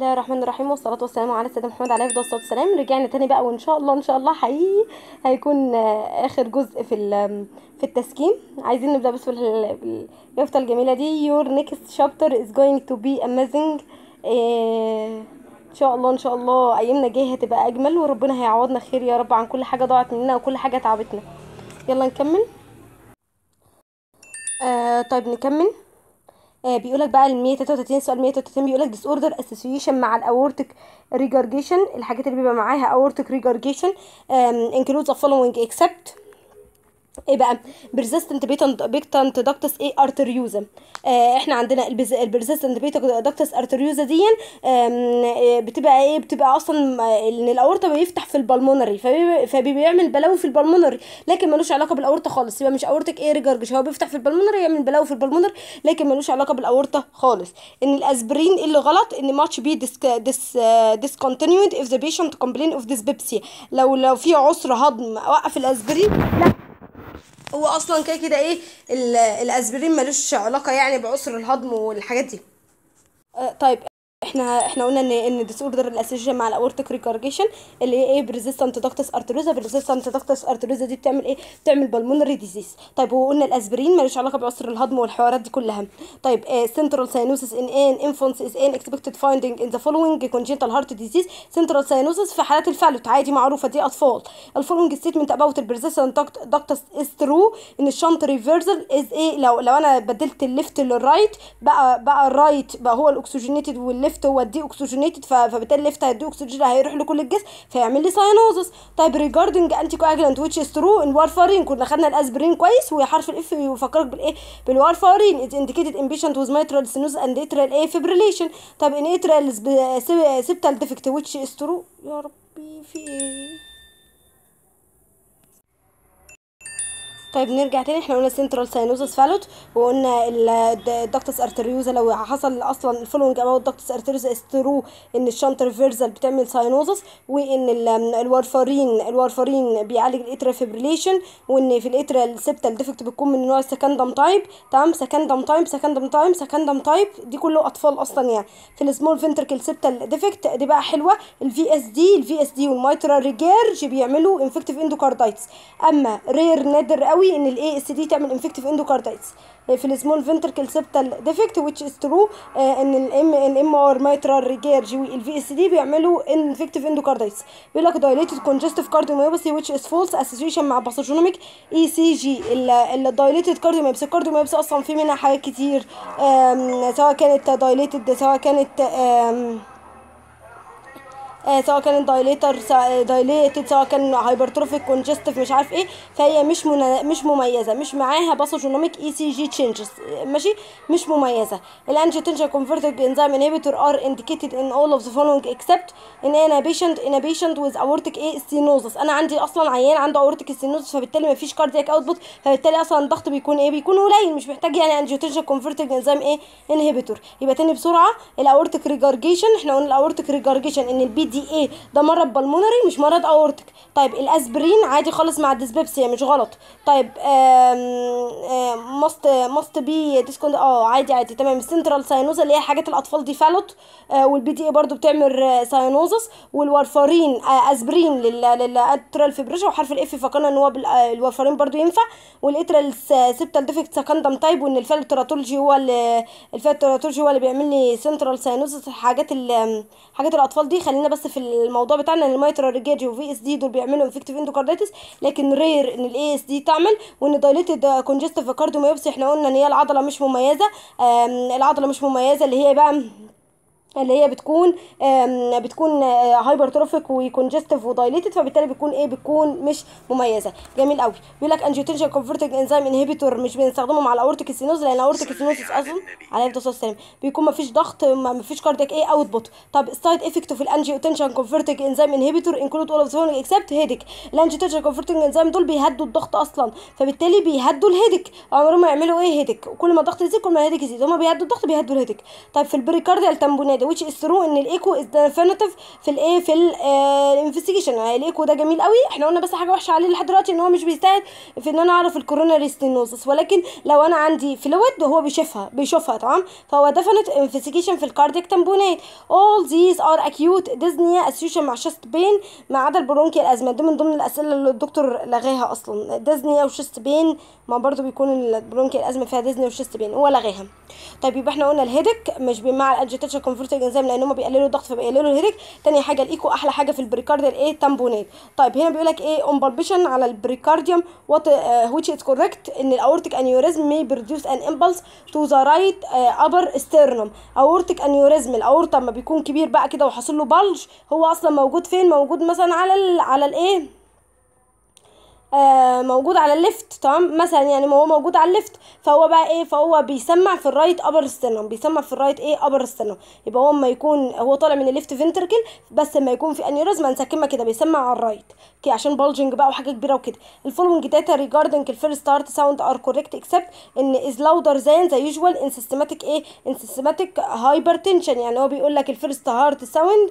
الله الرحمن الرحيم والصلاة والسلام على سيدنا محمد عليه الصلاة والسلام رجعنا تاني بقى وإن شاء الله إن شاء الله حقيقي هيكون آخر جزء في في التسكين عايزين نبدأ بس باليافطة الجميلة دي يور نيكست شابتر از جوينج تو بي اميزنج ان شاء الله ان شاء الله ايامنا الجايه هتبقى اجمل وربنا هيعوضنا خير يا رب عن كل حاجه ضاعت مننا وكل حاجه تعبتنا يلا نكمل آه طيب نكمل آه، بيقولك بقى ال 133 سؤال 133 بيقولك ديس اوردر اسوسيشن مع الاورتيك ريجارجيشن الحاجات اللي بيبقى معاها اورتيك ريجارجيشن انكلودز ذا فولوينج اكسبت ايه بقى persistent بيكتنت دكتس ايه ارتريوزا آه احنا عندنا البرزيستنت دكتس ارتريوزا دي بتبقى ايه بتبقى اصلا ان الاورطه بيفتح في البلمونري فبيعمل بلاوي في البلمونري لكن ملوش علاقه بالاورطه خالص يبقى مش اورتك ايه ريجرجش هو بيفتح في البلمونري يعمل بلاوي في البلمونري لكن ملوش علاقه بالاورطه خالص ان الاسبرين اللي غلط ان ماتش بي ديس ديس discontinued if the patient complain of dyspepsia لو لو في عسر هضم وقف الاسبرين لا هو اصلا كده كده ايه الاسبرين ملوش علاقه يعني بعسر الهضم والحاجات دي آه، طيب احنا احنا قلنا ان ان ديس اوردر الاسوشيشن مع الاورتيك ريكارجيشن اللي هي ايه بريزيستنت دكتس ارتروزا بريزيستنت دكتس ارتروزا دي بتعمل ايه بتعمل بالمونري ديزيز طيب وقلنا الاسبرين ملوش علاقه بعسر الهضم والحوارات دي كلها طيب سنترال ساينوسس ان ان انفونس از ان اكسبكتد فايندينج ان ذا فولوينج كونجنتال هارت ديزيز سنترال ساينوسس في حالات الفالوت عادي معروفه دي اطفال الفولوينج ستيتمنت اباوت البريزيستنت دكتس از ترو ان الشنط ريفرزل از ايه لو لو انا بدلت الليفت للرايت بقى بقى الرايت بقى هو الاكسجينيتد والليفت الليفت هو دي اكسجينيتد فبالتالي الليفت هيدي اكسجين هيروح لكل الجسم فيعمل لي ساينوزس طيب ريجاردنج انتي كواجلانت ويتش از ترو ان وارفارين كنا خدنا الاسبرين كويس وحرف الاف بيفكرك بالايه بالوارفارين از انديكيتد ان بيشنت ويز ميترال سينوز اند اترال ايه فيبريليشن طب ان اترال سبتال ديفكت ويتش از ترو يا ربي في ايه طيب نرجع تاني احنا قلنا سنترال ساينوزس فالوت وقلنا الدكتس ارتريوزا لو حصل اصلا الفولوينج او الدكتس ارتريوزا استرو ان الشانتر فيرزال بتعمل ساينوزس وان الوارفارين الوارفارين بيعالج الاترا فيبريليشن وان في الاترا سيبتال ديفكت بتكون من نوع سكندم تايب تمام سكندم تايب سكندم تايب سكندم تايب دي كله اطفال اصلا يعني في السمول فنتركل سيبتال ديفكت دي بقى حلوه الفي اس دي الفي اس دي والميترا ريجيرج بيعملوا انفكتيف اندوكاردايتس اما رير نادر قوي قوي ان الاي اس دي تعمل انفكتيف اندوكاردايتس آه، في السمول فينتركل سيبتال ديفكت ويتش از ترو ان الام الام ار مايترال ريجيرجي والفي اس دي بيعملوا انفكتيف اندوكاردايتس بيقول لك دايليتد كونجستيف كارديوميوباثي ويتش از فولس association مع باثوجينوميك اي سي جي الدايليتد كارديوميوباثي الكارديوميوباثي اصلا في منها حاجات كتير سواء كانت دايليتد سواء كانت آه، سواء كان دايليتر آه، دايليتد سواء كان هايبرتروفيك كونجستيف مش عارف ايه فهي مش مش مميزه مش معاها باثوجينوميك اي سي جي تشينجز ماشي مش مميزه الانجيوتنشن كونفرتنج انزيم انهبيتور ار indicated in all of the following except in a patient in a patient with aortic a stenosis انا عندي اصلا عيان عنده aortic stenosis فبالتالي ما فيش كاردياك اوتبوت فبالتالي اصلا الضغط بيكون ايه بيكون قليل مش محتاج يعني انجيوتنشن كونفرتنج انزيم ايه انهبيتور يبقى تاني بسرعه الاورتيك ريجارجيشن احنا قلنا الاورتيك ريجارجيشن ان البي دي ايه ده مرض بالمونري مش مرض اورتك طيب الاسبرين عادي خالص مع الديسبيبسيا مش غلط طيب ماست ماست بي ديسكوند اه عادي عادي تمام السنترال ساينوزا اللي هي حاجات الاطفال دي فالوت آه، والبي دي اي برضو بتعمل ساينوزس والوارفارين اسبرين للاترال فيبريشن وحرف الاف فكرنا ان هو الوارفارين آه، برضو ينفع والاترال سبتال ديفكت سكندم تايب وان الفالتراتولوجي هو اللي الفالتراتولوجي هو اللي بيعمل لي سنترال ساينوزس الحاجات حاجات الاطفال دي خلينا بس بس في الموضوع بتاعنا ان المايترا ريجاجي وفي اس دي دول بيعملوا افكتيف اندوكارديتس لكن رير ان الاي اس دي تعمل وان دايليتد كونجستيف كارديوميوبسي احنا قلنا ان هي العضله مش مميزه العضله مش مميزه اللي هي بقى اللي هي بتكون بتكون هايبر تروفيك وكونجستيف ودايليتد فبالتالي بتكون ايه بتكون مش مميزه جميل قوي بيقول لك انجيوتنشن كونفرتنج انزيم انهبيتور مش بنستخدمه مع الاورتيك سينوز لان الاورتيك سينوز اصلا عليه الصلاه والسلام بيكون مفيش ضغط مفيش كاردياك ايه اوت بوت طب السايد افكت في الانجيوتنشن كونفرتنج انزيم انهبيتور انكلود اول اوف ذا اكسبت هيدك الانجيوتنشن كونفرتنج انزيم دول بيهدوا الضغط اصلا فبالتالي بيهدوا الهيدك عمرهم ما يعملوا ايه هيدك وكل ما الضغط يزيد كل ما الهيدك يزيد هما بيهدوا الضغط بيهدوا الهيدك طيب في البريكارديال تامبونات حاجه which is true ان الايكو is definitive في الايه في الانفستيجيشن آه، يعني الايكو ده جميل قوي احنا قلنا بس حاجه وحشه عليه لحد دلوقتي ان هو مش بيساعد في ان انا اعرف الكورونري ستينوزس ولكن لو انا عندي فلويد وهو بيشوفها بيشوفها تمام فهو ديفينيت انفستيجيشن في الكاردييك تمبونات all these are acute dyspnea association مع chest pain ما عدا البرونكيال ازمه دي من ضمن الاسئله اللي الدكتور لغاها اصلا ديزنيا وشست بين ما برضو بيكون البرونكيال ازمه فيها ديزنيا وشست بين هو لغاها طيب يبقى احنا قلنا الهيدك مش مع الاجيتيشن تربط الانزيم لان هم بيقللوا الضغط فبيقللوا الهيريك تاني حاجه الايكو احلى حاجه في البريكارديا الايه تامبونات طيب هنا بيقول لك ايه امبلبيشن على البريكارديوم وات ويتش از كوركت ان الاورتيك انيوريزم may produce an impulse to the right ابر uh, upper sternum اورتيك انيوريزم الاورطه لما بيكون كبير بقى كده وحاصل له بلج هو اصلا موجود فين موجود مثلا على الـ على الايه آه، موجود على الليفت تمام مثلا يعني ما هو موجود على الليفت فهو بقى ايه فهو بيسمع في الرايت ابر ستنم بيسمع في الرايت ايه ابر ستنم يبقى هو اما يكون هو طالع من الليفت فينتركل بس اما يكون في انيوريزما نسكمها كده بيسمع على الرايت اوكي عشان بلجنج بقى وحاجه كبيره وكده الفولوينج داتا ريجاردنج الفيرست ستارت ساوند ار كوريكت اكسبت ان از لاودر زان ذا يوجوال ان سيستماتيك ايه ان سيستماتيك هايبرتنشن يعني هو بيقول لك الفيرست هارت ساوند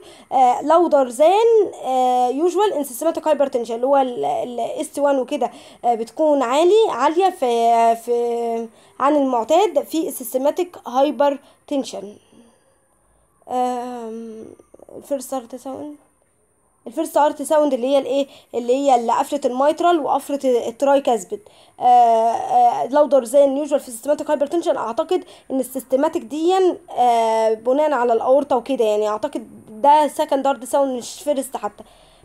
لاودر زان يوجوال ان سيستماتيك هايبرتنشن اللي هو الاس 1 وكده آه، بتكون عالي عاليه في في عن المعتاد في السيستماتيك هايبرتنشن الفيرست ارت ساوند الفيرست ارت ساوند اللي هي الايه اللي هي اللي قفله الميترال وقفله التراي كاسبت آه، آه، لو دور زي النيوجوال في السيستماتيك هايبرتنشن اعتقد ان السيستماتيك دي بناء على الاورطه وكده يعني اعتقد ده سكند ارت ساوند مش فيرست حتى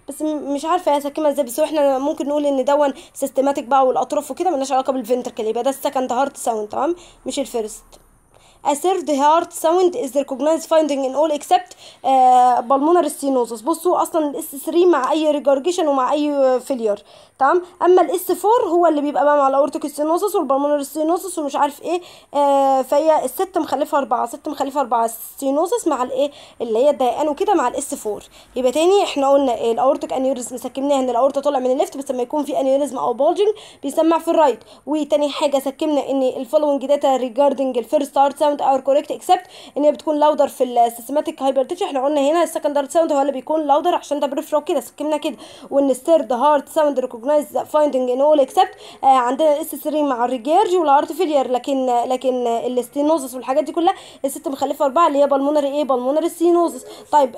بس مش عارفه اسكنها ازاي بس احنا ممكن نقول ان دون سيستماتيك بقى والاطراف وكده ملناش علاقه بالفنتركل يبقى ده السكند هارت ساوند تمام مش الفيرست A هارت ساوند از ريكوجنايز recognized ان اول اكسبت بالمونار uh, بصوا اصلا الاس 3 مع اي ريجارجيشن ومع اي فيلير آه، تمام اما الاس 4 هو اللي بيبقى بقى مع الاورتيك ستينوسس والبلمونر ستينوسس ومش عارف ايه آه فهي الست مخلفه اربعه ست مخلفه اربعه سينوسس مع الايه اللي هي الضيقان وكده مع الاس 4 يبقى تاني احنا قلنا إيه الاورتيك انيوريزم سكبناها ان الاورتا طالع من الليفت بس لما يكون في انيوريزم او بولجنج بيسمع في الرايت وتاني حاجه سكبنا ان الفولوينج داتا ريجاردنج الفيرست هارد ساوند اور كوريكت اكسبت ان هي بتكون لاودر في السيستماتيك هايبرتيشن احنا قلنا هنا السكندر ساوند هو اللي بيكون لاودر عشان ده بريفرو كده سكبنا كده وان الثيرد هارت ساوند ريكوجنايز finding in all except عندنا الاس 3 مع الريجيرج والارتفيلير لكن لكن الاستينوزس والحاجات دي كلها الست مخلفه اربعه اللي هي بالمونري ايه بالمونري سينوزس طيب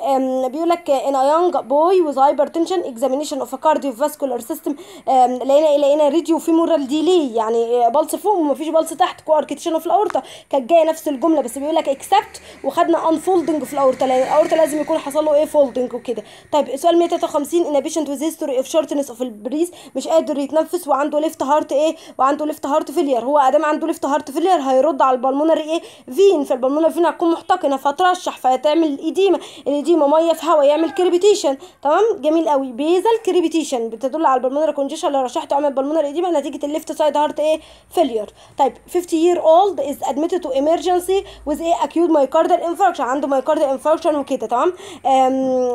بيقول لك ان يونج بوي وذ هايبر تنشن اكزامينشن اوف كارديو فاسكولار سيستم لقينا إيه؟ لقينا ريديو في مورال ديلي يعني بلس آه، فوق ومفيش بلس تحت كواركتيشن اوف الاورطه كانت جايه نفس الجمله بس بيقول لك اكسبت وخدنا انفولدنج في الاورطه لان الاورطه لازم يكون حصل له ايه فولدنج وكده طيب السؤال 153 ان بيشنت وذ هيستوري اوف شورتنس اوف البريز مش قادر يتنفس وعنده ليفت هارت ايه وعنده ليفت هارت فيلير هو ادام عنده ليفت هارت فيلير هيرد على البلمونري ايه فين فالبلمونري فين هتكون محتقنه فترشح فهتعمل الايديما الايديما ميه في هواء يعمل كريبيتيشن تمام جميل قوي بيزل كريبيتيشن بتدل على البلمونري كونجيشن اللي رشحته اعمل بلمونري ايديما نتيجه الليفت سايد هارت ايه فيلير طيب 50 يير اولد از ادميتد تو ايمرجنسي وذ ايه اكيوت مايكاردال infarction عنده مايكاردال infarction وكده تمام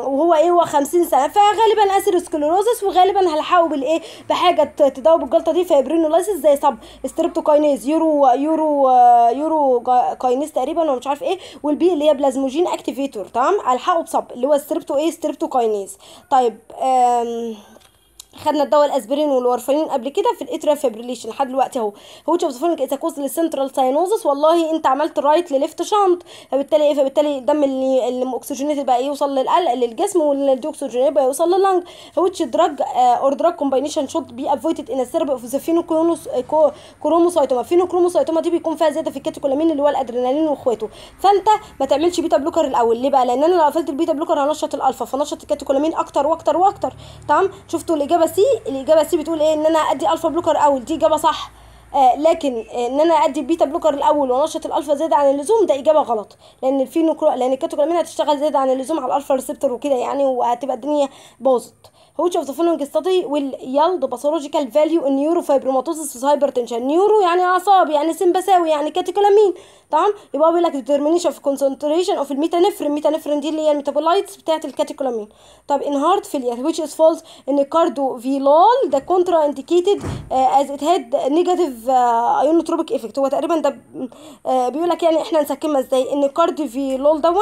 وهو ايه هو 50 سنه فغالبا اسيروسكلوروزس وغالبا هلحقه بالايه ايه بحاجه تدوب الجلطه دي فبرينولايسيس زي صب ستريبتوكاينيز يورو يورو آه، يورو كاينيز تقريبا ولا مش عارف ايه والبي اللي هي بلازموجين اكتيفيتور تمام الحقه بصب اللي هو ستريبتو ايه ستريبتوكاينيز طيب آم خدنا الدواء الاسبرين والورفرين قبل كده في الاتريا فيبريليشن لحد دلوقتي اهو هو تشوفونك اتاكوز للسنترال ساينوزس والله انت عملت رايت لليفت شانت فبالتالي ايه فبالتالي الدم اللي الاكسجينيت بقى ايه؟ يوصل للقلق للجسم والديوكسجينيتد بقى يوصل لللنج which اور uh, or drug combination should be avoided in a therapy of the فينوكروموسايتوما فينوكروموسايتوما دي بيكون فيها زياده في الكاتيكولامين اللي هو الادرينالين واخواته فانت ما تعملش بيتا بلوكر الاول ليه بقى لان انا لو قفلت البيتا بلوكر هنشط الالفا فنشط الكاتيكولامين اكتر واكتر واكتر تمام شفتوا الاجابه الاجابه سي الاجابه سي بتقول ايه ان انا ادي الفا بلوكر اول دي اجابه صح آه لكن آه، ان انا ادي بيتا بلوكر الاول وانشط الالفا زياده عن اللزوم ده اجابه غلط لان الفينوكرو لان الكاتوكلامين هتشتغل زياده عن اللزوم على الالفا ريسبتور وكده يعني وهتبقى الدنيا باظت هو اوف ذا فولوينج ستادي ويل باثولوجيكال فاليو ان نيورو فايبروماتوزس في تنشن نيورو يعني اعصاب يعني سمبساوي يعني كاتيكولامين تمام يبقى بيقول لك ديترمينيشن اوف كونسنتريشن اوف الميتانفرين الميتانفرين دي اللي هي الميتابولايتس بتاعه الكاتيكولامين طب ان هارت فيلير which is false ان كاردو فيلول ده كونترا انديكيتد از ات هاد نيجاتيف ايونوتروبيك افكت هو تقريبا ده آه بيقول لك يعني احنا نسكمها ازاي ان كاردو فيلول دون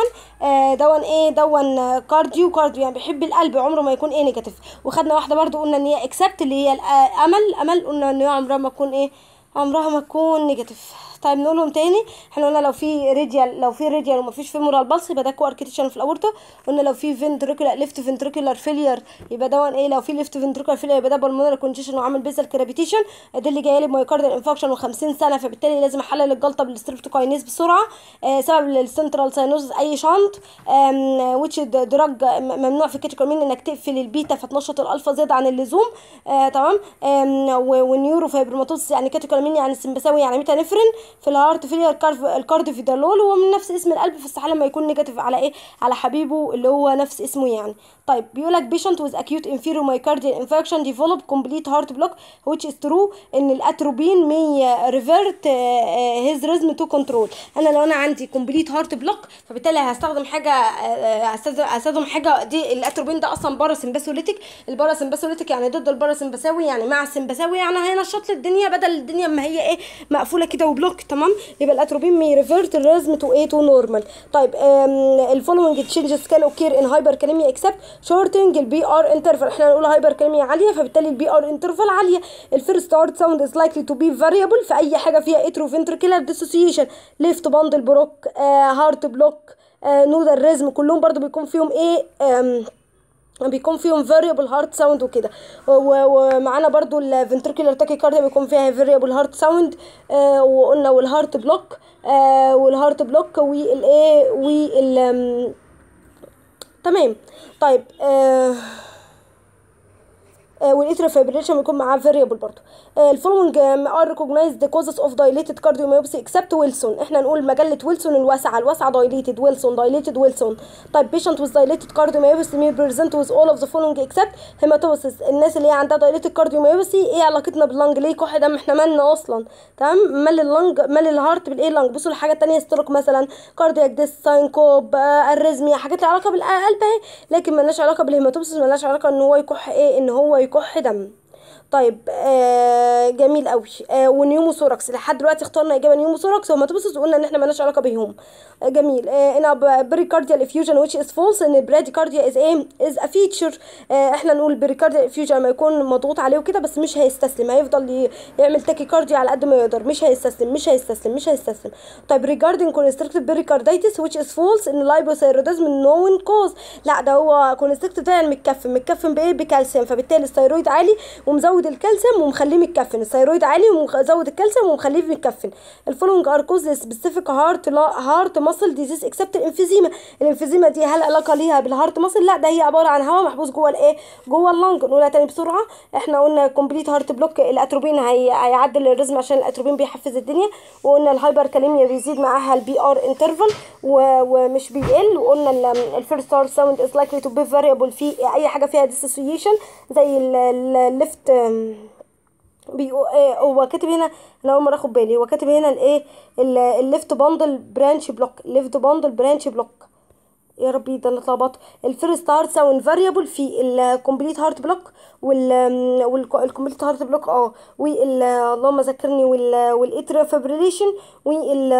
آه دون ايه دون كارديو كارديو يعني بيحب القلب عمره ما يكون ايه نيجاتيف وخدنا واحده برضو قلنا ان هي اكسبت اللي هي الامل امل قلنا ان هي عمرها ما تكون ايه عمرها ما تكون نيجاتيف طيب نقولهم تاني احنا قلنا لو في راديال لو في راديال ومفيش فيمورال بلس يبقى ده كو اركيتيشن في الاورطه قلنا لو في فنتريكولا ليفت فنتريكولار فيلير يبقى ده ايه لو في ليفت فنتريكولار فيلير يبقى ده بالمونر كونجيشن وعامل بيزل كرابيتيشن ده اللي جاي لي مايوكاردال انفكشن و50 سنه فبالتالي لازم احلل الجلطه بالستريبتوكاينيز بسرعه آه سبب للسنترال ساينوز اي شنط ويتش دراج ممنوع في مين انك تقفل البيتا فتنشط الالفا زياده عن اللزوم آه تمام ونيورو فايبروماتوز يعني مين يعني سمبساوي يعني ميتانفرين في الهارت فيلير الكارد فيدالول هو من نفس اسم القلب في الصحه لما يكون نيجاتيف على ايه على حبيبه اللي هو نفس اسمه يعني طيب بيقول لك بيشنت ويز اكيوت انفيرو مايكارديال انفكشن ديفلوب كومبليت هارت بلوك ويتش از ترو ان الاتروبين مي ريفيرت هيز ريزم تو كنترول انا لو انا عندي كومبليت هارت بلوك فبالتالي هستخدم حاجه هستخدم uh, uh, حاجه دي الاتروبين ده اصلا البارا الباراسمباثوليتيك يعني ضد الباراسمباساوي يعني مع السمباساوي يعني هينشط لي الدنيا بدل الدنيا ما هي ايه مقفوله كده وبلوك الارك تمام يبقى الاتروبين مي ريفيرت الريزم تو اي تو نورمال طيب الفولوينج تشينجز كان اوكير ان هايبر كاليميا اكسبت شورتنج البي ار انترفال احنا هنقول هايبر كاليميا عاليه فبالتالي البي ار انترفال عاليه الفيرست هارت ساوند از لايكلي تو بي فاريبل في اي حاجه فيها اترو فينتركلر ديسوسيشن ليفت باندل بروك هارت بلوك نودر ريزم كلهم برضو بيكون فيهم ايه يعني بيكون فيهم فاريبل هارت ساوند وكده ومعانا برضو الفنتركيولار تاكي كارديا بيكون فيها فاريبل هارت ساوند وقلنا والهارت بلوك والهارت بلوك والايه وال آه، تمام طيب آه آه بيكون معاه فاريبل برضو الفولوينج ار ذا كوزز اوف دايليتد كارديوميوبسي اكسبت ويلسون احنا نقول مجله ويلسون الواسعه الواسعه دايليتد ويلسون دايليتد ويلسون طيب بيشنت ويز دايليتد كارديوميوبسي مي بريزنت ويز اول اوف ذا فولوينج اكسبت هيماتوسيس الناس اللي هي عندها دايليتد كارديوميوبسي ايه علاقتنا باللنج ليه كح دم احنا مالنا اصلا تمام مال اللنج مال الهارت بالايه لنج بصوا الحاجه الثانيه ستروك مثلا كاردياك ديس ساينكوب ارزميا حاجات ليها علاقه بالقلب آه، اهي لكن مالناش علاقه بالهيماتوسيس مالناش علاقه ان هو يكح ايه ان هو يكح دم طيب آه جميل قوي آه ونيوموثوركس لحد دلوقتي اخترنا اجابه نيوموثوركس هوماتوبيسس قلنا ان احنا مالناش علاقه بيهم آه جميل آه ان بريكارديال افيوجن ويتش از فولس ان براديكارديا از ايه از ا فيتشر احنا نقول بريكارديال افيوجن لما يكون مضغوط عليه وكده بس مش هيستسلم هيفضل يعمل كارديا على قد ما يقدر مش هيستسلم مش هيستسلم مش هيستسلم طيب regarding كونستركتيف بريكارديتس ويتش از فولس ان لايبوثيرودزم known كوز لا ده هو كونستركتيف ده يعني متكفن متكفن بايه بكالسيوم فبالتالي الثيرويد عالي ومزود مزود الكالسيوم ومخليه متكفن الثيرويد عالي ومزود الكالسيوم ومخليه متكفن الفولونج ار كوزز سبيسيفيك هارت هارت ماسل ديزيز اكسبت الانفيزيما الانفيزيما دي هل علاقه ليها بالهارت ماسل لا ده هي عباره عن هواء محبوس جوه الايه جوه اللنج نقولها تاني بسرعه احنا قلنا كومبليت هارت بلوك الاتروبين هي... هيعدل الريزم عشان الاتروبين بيحفز الدنيا وقلنا الهايبر كاليميا بيزيد معاها البي ار انترفال ومش بيقل وقلنا ان الفيرست اور ساوند از لايكلي تو بي فاريبل في اي حاجه فيها ديسوسيشن زي الليفت آه، هو كاتب هنا انا اول مره اخد بالي هو كاتب هنا الايه الليفت باندل برانش بلوك ليفت باندل برانش بلوك يا ربي ده اللي اتلخبطت الفيرست هارت ساوند فاريبل في الكومبليت هارت بلوك وال والكومبليت هارت بلوك اه وال اللهم ذكرني وال والايتر فابريليشن وال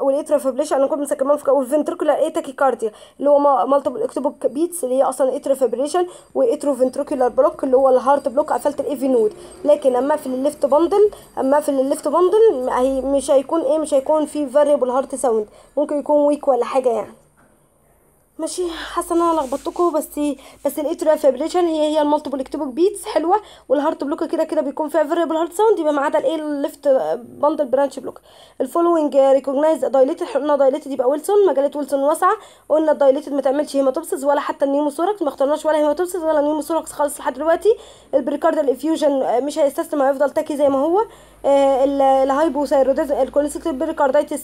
والاتريال فابريشن انا كنت مسكنهم في والفنتركولا ايه تاكي كارديا اللي هو مالتي اكتبوا بيتس اللي هي اصلا اتريال فابريشن واتروفنتركولار بلوك اللي هو الهارت بلوك قفلت الايفي نود لكن اما في الليفت باندل اما في الليفت باندل هي مش هيكون ايه مش هيكون في فاريبل هارت ساوند ممكن يكون ويك ولا حاجه يعني ماشي حاسه ان انا لخبطتكم بس بس لقيت ريفابريشن هي هي المالتيبل اكتوبك بيتس حلوه والهارت بلوك كده كده بيكون فيها فيريبل هارت ساوند يبقى ما عدا الايه الليفت باندل برانش بلوك الفولوينج ريكوجنايز دايليتد قلنا دايليتد يبقى ويلسون مجالات ويلسون واسعه قلنا الدايليتد ما تعملش هيماتوبسس ولا حتى النيوموثوركس ما اخترناش ولا هيماتوبسس ولا نيوموثوركس خالص لحد دلوقتي البريكاردال انفيوجن آه، مش هيستسلم هيفضل تاكي زي ما هو الهايبوثايروديزم الكوليستيك بريكاردايتس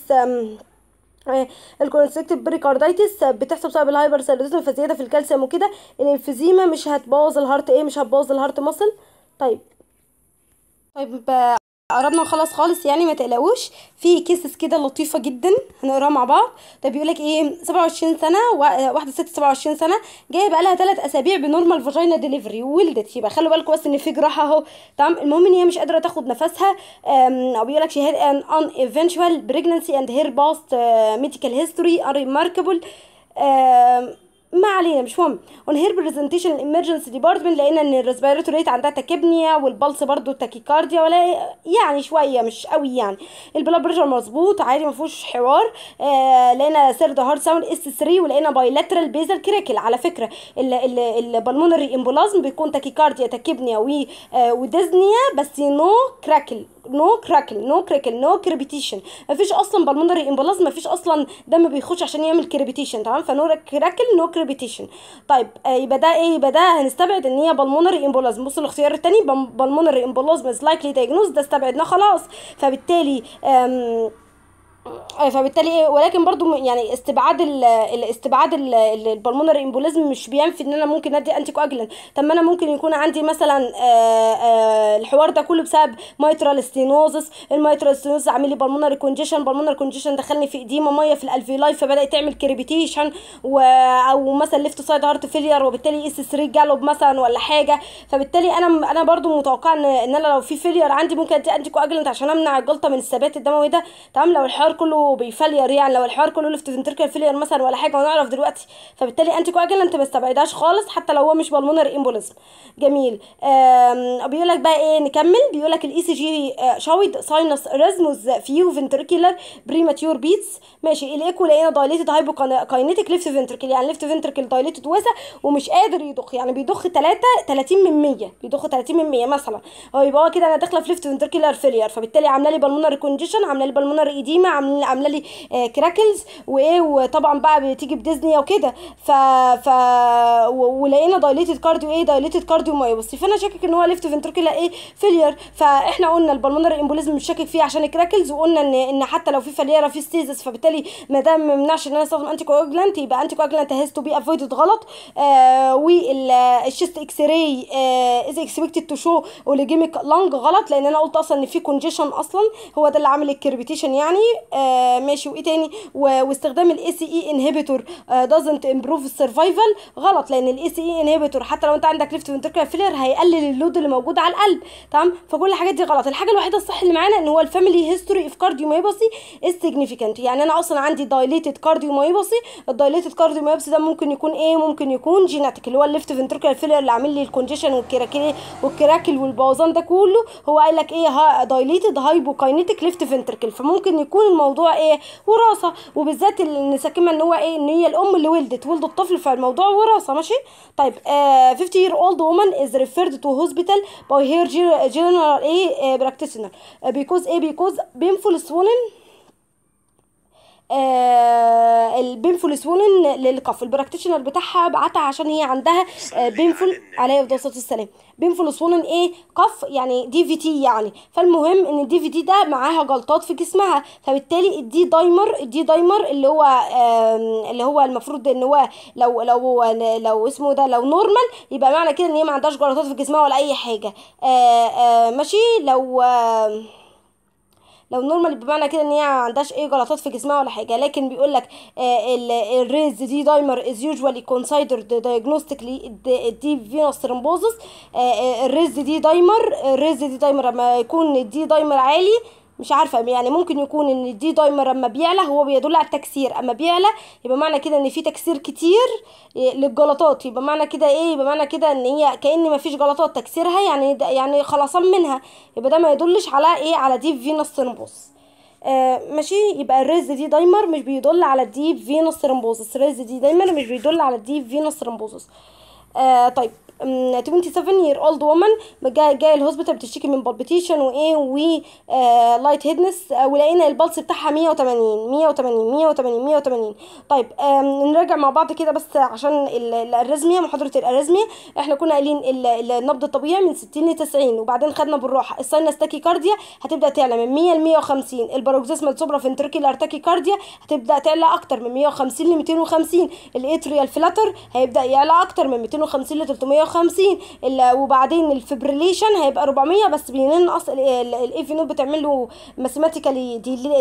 آه، الكونستكتيف بريكارديتس بتحصل بسبب الهايبر سيريزم فزياده في الكالسيوم وكده الانفيزيما مش هتبوظ الهارت ايه مش هتبوظ الهارت ماسل طيب طيب قربنا نخلص خالص يعني ما تقلقوش في كيسز كده لطيفه جدا هنقراها مع بعض ده بيقول لك ايه 27 سنه واحده ست 27 سنه جايه بقى لها 3 اسابيع بنورمال فاجينا ديليفري وولدت يبقى خلوا بالكم بس ان في جراحه اهو تمام المهم ان هي مش قادره تاخد نفسها او بيقول لك شي هاد ان ان ايفينشوال بريجنسي اند هير باست ميديكال هيستوري ار ريماركبل ما علينا مش مهم اون هير presentation الامرجنسي ديبارتمنت لقينا ان الريسبيراتور ريت عندها تاكيبنيا والبلس برضو تاكيكارديا ولا يعني شويه مش قوي يعني البلاد بريشر مظبوط عادي ما فيهوش حوار آه لقينا سيرد هارد ساوند اس 3 ولقينا بايلاترال بيزل كريكل على فكره البلمونري امبولازم بيكون تاكيكارديا تاكبنيا آه، وديزنيا بس نو كراكل نو كراكل نو كراكل نو كريبيتيشن مفيش اصلا بالمنري امبلاز مفيش اصلا دم بيخش عشان يعمل كريبيتيشن تمام فنو كراكل نو كريبيتيشن طيب آه، يبقى ده ايه يبقى ده هنستبعد ان هي بالمنري امبلاز بص الاختيار الثاني بالمنري امبلاز مز لايكلي دايجنوز ده استبعدناه خلاص فبالتالي آم آه، فبالتالي ولكن برضو يعني استبعاد ال استبعاد البلمونري امبوليزم مش بينفي ان انا ممكن ادي انتي كواجلان طب ما انا ممكن يكون عندي مثلا آه، آه، الحوار ده كله بسبب مايترال ستينوزس المايترال ستينوزس عامل لي بلمونري كونجيشن بلمونري كونجيشن دخلني في اديمه ميه في الالفيلاي فبدات تعمل كريبيتيشن و... او مثلا ليفت سايد هارت فيلير وبالتالي اس 3 جالوب مثلا ولا حاجه فبالتالي انا انا برضو متوقعه ان انا لو في فيلير عندي ممكن ادي انتي كواجلان عشان امنع الجلطه من الثبات الدموي ده تمام لو الحوار كله بيفلير يعني لو الحوار كله لفت فنتركال فيلير مثلا ولا حاجه ونعرف دلوقتي فبالتالي انتي انت ما تستبعدهاش خالص حتى لو هو مش بالمونر امبوليزم جميل بيقول لك بقى ايه نكمل بيقول لك الاي سي جي شويد ساينس ريزموز فيو فنتركيلر بريماتيور بيتس ماشي الايكو لقينا دايليتد هايبو كاينيتيك ليفت فنتركل يعني ليفت فنتركل دايليتد واسع ومش قادر يضخ يعني بيضخ 3 30 من 100 بيضخ 30 من 100 مثلا هو يبقى هو كده انا داخله في ليفت فنتركلر فيلير فبالتالي عامله لي بالمونر كونديشن عامله لي بالمونر ايديما عامل عامله لي كراكلز آه، وايه وطبعا بقى بتيجي بديزني وكده ف ف ولقينا دايليتد كارديو ايه دايليتد كارديو بس فانا شاكك ان هو ليفت فينتركيلا ايه فيلير فاحنا قلنا البلمونر امبوليزم مش شاكك فيه عشان الكراكلز وقلنا ان ان حتى لو في فليره في ستيزس فبالتالي ما دام ما يمنعش ان انا استخدم انتي كواجلانت يبقى انتي كواجلانت هاز تو بي افويدد غلط آه والشيست اكس راي از اكسبكتد تو شو اوليجيميك لانج غلط لان انا قلت اصلا ان في كونجيشن اصلا هو ده اللي عامل الكربيتيشن يعني آه، ماشي وايه تاني واستخدام الاي سي اي انهبيتور دازنت امبروف السرفايفل غلط لان الاي سي اي انهبيتور حتى لو انت عندك ليفت فنتركولار فيلر هيقلل اللود اللي موجود على القلب تمام فكل الحاجات دي غلط الحاجه الوحيده الصح اللي معانا ان هو الفاميلي هيستوري اوف كارديومايوباثي از سيجنيفيكانت يعني انا اصلا عندي دايليتد كارديومايوباثي الدايليتد كارديومايوباثي ده ممكن يكون ايه ممكن يكون جيناتيك اللي هو الليفت فنتركولار فيلر اللي عامل لي الكونجيشن والكراكل والكراكل والبوظان ده كله هو قال لك ايه دايليتد هايبوكاينيتيك ليفت فنتركل فممكن يكون الموضوع ايه وراثه وبالذات النساكمه ان هو ايه ان هي الام اللي ولدت ولد الطفل فالموضوع وراثه ماشي طيب آه 50 year old woman is referred to hospital by her general ايه practitioner آه، because ايه because painful swelling آه، البينفول سوولن للقف البراكتيشنر بتاعها بعتها عشان هي عندها آه، بينفول عليه افضل الصلاه والسلام بينفول سوولن ايه قف يعني دي في تي يعني فالمهم ان الدي في تي ده معاها جلطات في جسمها فبالتالي الدي دايمر الدي دايمر اللي هو اللي هو المفروض ان هو لو لو لو اسمه ده لو نورمال يبقى معنى كده ان هي ما عندهاش جلطات في جسمها ولا اي حاجه آه، ماشي لو لو نورمال بمعنى كده ان هي ما عندهاش اي جلطات في جسمها ولا حاجه لكن بيقول آه، لك الريز دي دايمر از يوجوالي كونسايدرد دايجنوستيكلي دي فينوس ترومبوزس الريز دي دايمر الريز دي دايمر لما يكون الدي دايمر عالي مش عارفه يعني ممكن يكون ان الدي دايمر اما بيعلى هو بيدل على التكسير اما بيعلى يبقى معنى كده ان في تكسير كتير للجلطات يبقى معنى كده ايه يبقى معنى كده ان هي كان مفيش جلطات تكسيرها يعني يعني خلصان منها يبقى ده ما يدلش على ايه على ديب فينوس ثرمبوس آه ماشي يبقى الرز دي دايمر مش بيدل على الديب فينوس ثرمبوزس الريز دي دايمر مش بيدل على الديب فينوس ثرمبوزس آه طيب 27 year old woman جايه جاي الهوسبيتال بتشتكي من بالبيتيشن وايه و لايت e، آه، هيدنس آه، ولقينا البلس بتاعها 180 180 180 180 طيب نراجع مع بعض كده بس عشان الاريزميا محاضره الاريزميا احنا كنا قايلين النبض الطبيعي من 60 ل 90 وبعدين خدنا بالراحه الساينس تاكي كارديا هتبدا تعلى من 100 ل 150 الباروكزيسمال سوبرا فنتركيلار تاكي كارديا هتبدا تعلى اكتر من 150 ل 250 الاتريال فلاتر هيبدا يعلى اكتر من 250 ل 300 وخمسين وبعدين الفبريليشن هيبقى 400 بس بننقص الاي في نوت بتعمل له ماثيماتيكالي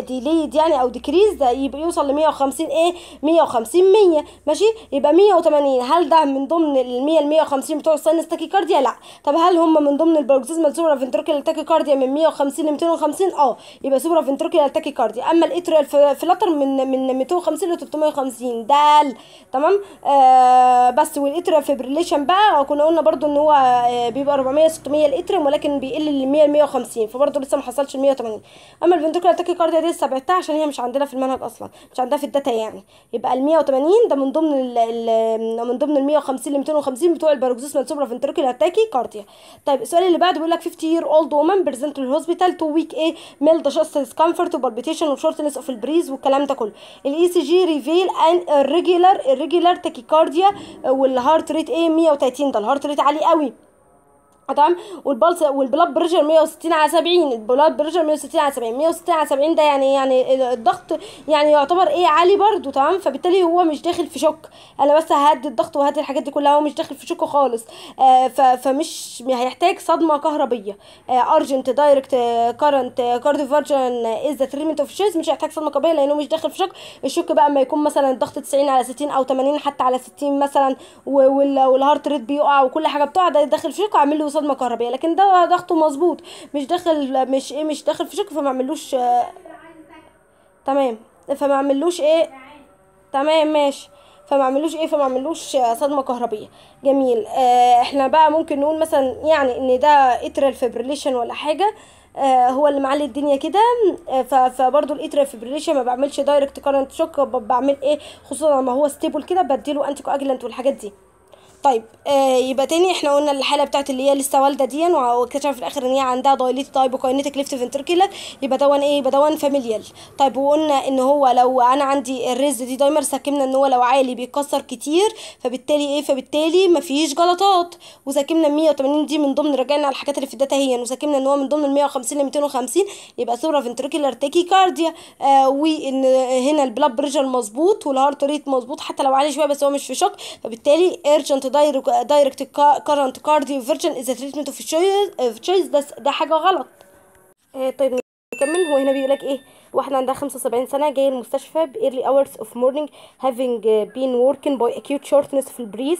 ديليد يعني او ديكريز يبقى يوصل ل 150 ايه 150 100 ماشي يبقى 180 هل ده من ضمن ال 100 ل 150 بتوع الساينس كارديا لا طب هل هم من ضمن البروكسيزمال سوبرا فنتركيال كارديا من 150 ل 250 اه يبقى سوبرا فنتركيال كارديا اما الاتريال فلاتر من من 250 ل 350 ده تمام آه بس والاتريال فيبريليشن بقى كنا قلنا برضو ان هو آه، بيبقى 400 600 الاترم ولكن بيقل ل 100 150 فبرضه لسه ما حصلش ال 180 اما الفنتركولا كارديا دي لسه بعتها عشان هي مش عندنا في المنهج اصلا مش عندها في الداتا يعني يبقى ال 180 ده من ضمن ال من ضمن ال 150 ل 250 بتوع الباروكسيزمال سوبرا فنتركولا كارديا طيب السؤال اللي بعده بيقول لك 50 year old woman present to تو ويك ايه ميل دشاست ديسكمفورت وبالبيتيشن وشورتنس اوف البريز والكلام ده كله الاي سي جي ريفيل ان ريجولار الريجولار كارديا والهارت ريت ايه 130 دولار الهارت ريت عالي قوي تمام والبلس والبلاد بريشر 160 على 70 البلاد بريشر 160 على 70 160 على 70 ده يعني يعني الضغط يعني يعتبر ايه عالي برده تمام فبالتالي هو مش داخل في شوك انا بس ههدي الضغط وهدي الحاجات دي كلها هو مش داخل في شوك خالص آه فمش يعني هيحتاج صدمه كهربيه آه، ارجنت دايركت كارنت فيرجن از ذا تريمنت اوف شيز مش هيحتاج صدمه كهربيه لانه مش داخل في شوك الشوك بقى اما يكون مثلا الضغط 90 على 60 او 80 حتى على 60 مثلا والهارت ريت بيقع وكل حاجه بتقع ده داخل في شوك اعمل له صدمه كهربيه لكن ده ضغطه مظبوط مش داخل مش ايه مش داخل في شك فما عملوش تمام فما عملوش ايه تمام ماشي فما عملوش ايه فما عملوش صدمه كهربيه جميل آه احنا بقى ممكن نقول مثلا يعني ان ده اترال فيبريليشن ولا حاجه آه هو اللي معلي الدنيا كده آه فبرضه الاترال فيبريليشن ما بعملش دايركت كارنت شوك بعمل ايه خصوصا لما هو ستيبل كده بديله انتي كواجلانت والحاجات دي طيب آه يبقى تاني احنا قلنا الحاله بتاعت اللي هي لسه والده دي واكتشف في الاخر ان هي عندها دايليتي تايب وكاينيتيك ليفت فنتركيلر يبقى دون ايه يبقى دون فاميليال طيب وقلنا ان هو لو انا عندي الرز دي دايمر سكمنا ان هو لو عالي بيكسر كتير فبالتالي ايه فبالتالي مفيش جلطات وسكمنا 180 دي من ضمن رجعنا على الحاجات اللي في الداتا هي وسكمنا ان هو من ضمن ال 150 ل 250 يبقى ثوره فنتركيلر تاكي كارديا آه وان هنا البلاد بريشر مظبوط والهارت ريت مظبوط حتى لو عالي شويه بس هو مش في شوك فبالتالي ارجنت دايركت كارنت فيرجن از تريتمنت اوف تشويس بس ده حاجه غلط آه طيب نكمل هو هنا بيقول لك ايه واحده عندها 75 سنه جايه المستشفى بايرلي اورز اوف مورنينج هافينج بين وركن باي اكيوت شورتنس في البريز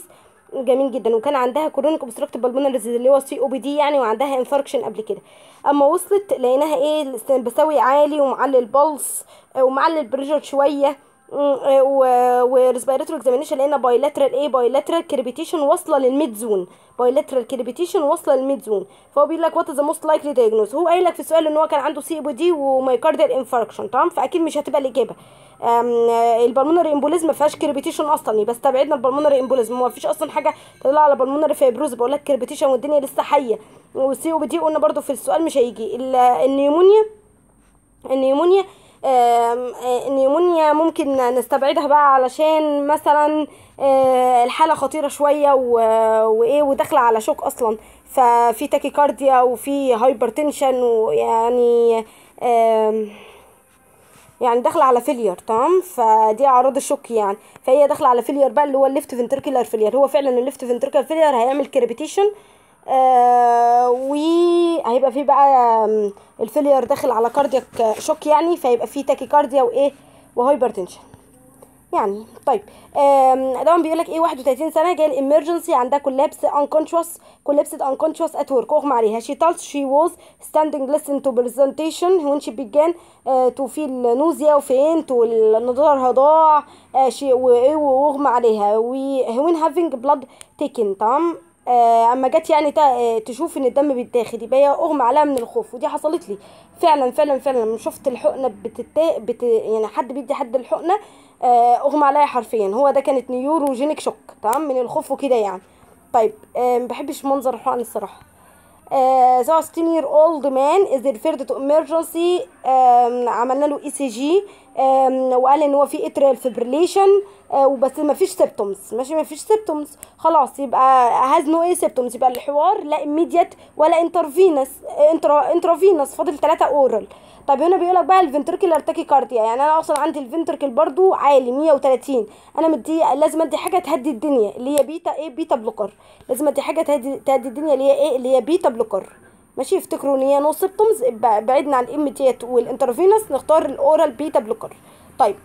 جميل جدا وكان عندها كرونيك اوبستراكتيف بالمونري اللي هو سي او بي دي يعني وعندها انفاركشن قبل كده اما وصلت لقيناها ايه بسوي عالي ومعلي البلس ومعلي البريجر شويه وريسبيراتوري اكزامينشن لقينا بايلاترال ايه بايلاترال كريبيتيشن واصله للميد زون بايلاترال كريبيتيشن واصله للميد زون فهو بيقول لك وات ذا موست لايكلي دايجنوز هو قايل لك في السؤال ان هو كان عنده سي بي دي ومايكارديال انفاركشن تمام فاكيد مش هتبقى الاجابه البلمونري امبوليزم ما فيهاش كريبيتيشن اصلا يبقى استبعدنا البلمونري امبوليزم ما فيش اصلا حاجه تطلع على بلمونري فيبروز بقول لك كريبيتيشن والدنيا لسه حيه والسي او بي دي قلنا برده في السؤال مش هيجي النيمونيا النيمونيا النيمونيا آه، ممكن نستبعدها بقى علشان مثلا آه، الحالة خطيرة شوية وايه وداخلة على شوك اصلا ففي تاكي كارديا وفي هايبرتنشن ويعني يعني داخله على فيلير تمام فدي اعراض الشوك يعني فهي داخله على فيلير بقى اللي هو الليفت فنتركلر فيلير هو فعلا الليفت فنتركلر فيلير هيعمل كريبيتيشن آه وهيبقى فيه بقى الفيلير داخل على كاردياك شوك يعني فيبقى فيه تاكيكارديا وايه وهايبرتنشن يعني طيب ده بيقول لك ايه 31 سنه جاي الامرجنسي عندها كولابس انكونشوس كولابس انكونشوس ات ورك اغمى عليها شي تالت شي ووز ستاندينج ليسن تو برزنتيشن وين شي بيجان تو فيل نوزيا وفينت والنظر هضاع آه، شي إيه، واغمى عليها وي وين هافينج بلاد تيكن تمام آه، اما جت يعني آه، تشوف ان الدم بيتاخد يبقى هي اغمى عليها من الخوف ودي حصلت لي فعلا فعلا فعلا لما شفت الحقنه بتتا... بت... يعني حد بيدي حد الحقنه آه، اغمى عليا حرفيا هو ده كانت نيوروجينيك شوك تمام من الخوف وكده يعني طيب ما بحبش منظر الحقن الصراحه ذا 16 اولد مان از ريفيرد تو ايمرجنسي عملنا له اي سي جي وقال ان هو في اتريال آه، فيبريليشن وبس ما فيش سيبتومز ماشي ما فيش سيبتومز خلاص يبقى هاز نو ايه سيبتومز يبقى الحوار لا ايميديت ولا انترفينس انترا انترفينس فاضل ثلاثه اورال طب هنا بيقول لك بقى الفنتركلر كارديا يعني انا اصلا عندي الفنتركل برضو عالي 130 انا مدي لازم ادي حاجه تهدي الدنيا اللي هي بيتا ايه بيتا بلوكر لازم ادي حاجه تهدي تهدي الدنيا اللي هي ايه اللي هي بيتا بلوكر ماشي افتكرونيان وسبتومز بعدنا عن الاميتيات تيات والانترفينس نختار الاورال بيتا بلوكر طيب